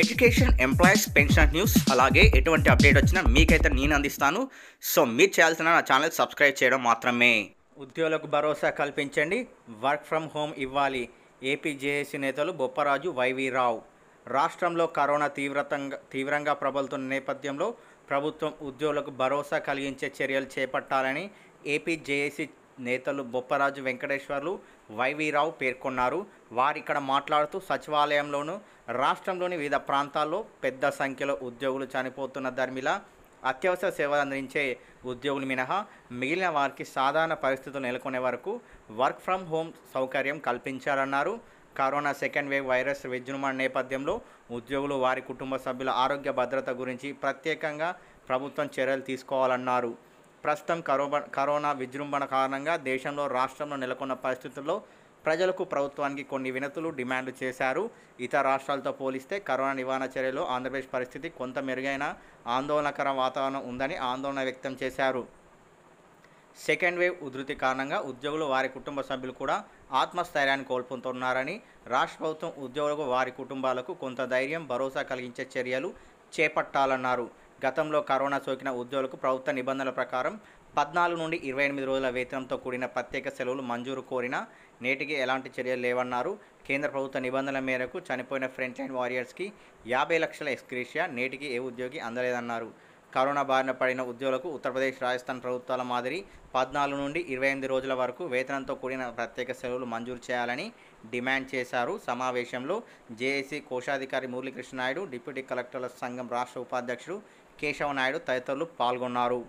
education employees pension news అలాగే ఎటువంటి update వచ్చినా మీకైతే నేను అందిస్తాను సో మీరు చేయాల్సిన నా ఛానల్ సబ్స్క్రైబ్ చేయడం మాత్రమే ఉద్యోగులకు భరోసా కల్పించండి వర్క్ ఫ్రమ్ హోమ్ ఇవ్వాలి ఏపీ జేఏసీ నేతలు బొప్పరాజు వైవి రావు రాష్ట్రంలో కరోనా తీవ్రతంగా తీవ్రంగా ప్రబలుతున్న నేపథ్యంలో ప్రభుత్వం ఉద్యోగులకు భరోసా కలిగించే చర్యలు చేపట్టాలని ఏపీ జేఏసీ నేతలు బొప్పరాజు వెంకటేశ్వర్లు వైవీరావు పేర్కొన్నారు వారు ఇక్కడ మాట్లాడుతూ సచివాలయంలోనూ రాష్ట్రంలోని వివిధ ప్రాంతాల్లో పెద్ద సంఖ్యలో ఉద్యోగులు చనిపోతున్న ధర్మిలా అత్యవసర సేవలు అందించే ఉద్యోగులు మినహా మిగిలిన వారికి సాధారణ పరిస్థితులు నెలకొనే వరకు వర్క్ ఫ్రమ్ హోమ్ సౌకర్యం కల్పించారన్నారు కరోనా సెకండ్ వేవ్ వైరస్ విజృంభణ నేపథ్యంలో ఉద్యోగులు వారి కుటుంబ సభ్యుల ఆరోగ్య భద్రత గురించి ప్రత్యేకంగా ప్రభుత్వం చర్యలు తీసుకోవాలన్నారు ప్రస్తుతం కరోనా కరోనా విజృంభణ కారణంగా దేశంలో రాష్ట్రంలో నెలకొన్న పరిస్థితుల్లో ప్రజలకు ప్రభుత్వానికి కొన్ని వినతులు డిమాండ్లు చేశారు ఇతర రాష్ట్రాలతో పోలిస్తే కరోనా నివారణ చర్యలు ఆంధ్రప్రదేశ్ పరిస్థితి కొంత మెరుగైన ఆందోళనకర వాతావరణం ఉందని ఆందోళన వ్యక్తం చేశారు సెకండ్ వేవ్ ఉధృతి కారణంగా ఉద్యోగులు వారి కుటుంబ సభ్యులు కూడా ఆత్మస్థైర్యాన్ని కోల్పోతున్నారని రాష్ట్ర ప్రభుత్వం ఉద్యోగులకు వారి కుటుంబాలకు కొంత ధైర్యం భరోసా కలిగించే చర్యలు చేపట్టాలన్నారు గతంలో కరోనా సోకిన ఉద్యోగులకు ప్రభుత్వ నిబంధనల ప్రకారం పద్నాలుగు నుండి ఇరవై ఎనిమిది రోజుల వేతనంతో కూడిన ప్రత్యేక సెలవులు మంజూరు కోరిన నేటికి ఎలాంటి చర్యలు లేవన్నారు కేంద్ర ప్రభుత్వ నిబంధనల మేరకు చనిపోయిన ఫ్రంట్ లైన్ వారియర్స్కి యాభై లక్షల ఎక్స్క్రీషియా నేటికి ఏ ఉద్యోగి అందలేదన్నారు కరోనా బారిన పడిన ఉద్యోగులకు ఉత్తరప్రదేశ్ రాజస్థాన్ ప్రభుత్వాల మాదిరి పద్నాలుగు నుండి ఇరవై ఎనిమిది రోజుల వరకు వేతనంతో కూడిన ప్రత్యేక సెలవులు మంజూరు చేయాలని డిమాండ్ చేశారు సమావేశంలో జేఏసీ కోశాధికారి మురళీకృష్ణనాయుడు నాయుడు డిప్యూటీ కలెక్టర్ల సంఘం రాష్ట్ర ఉపాధ్యక్షుడు కేశవనాయుడు తదితరులు పాల్గొన్నారు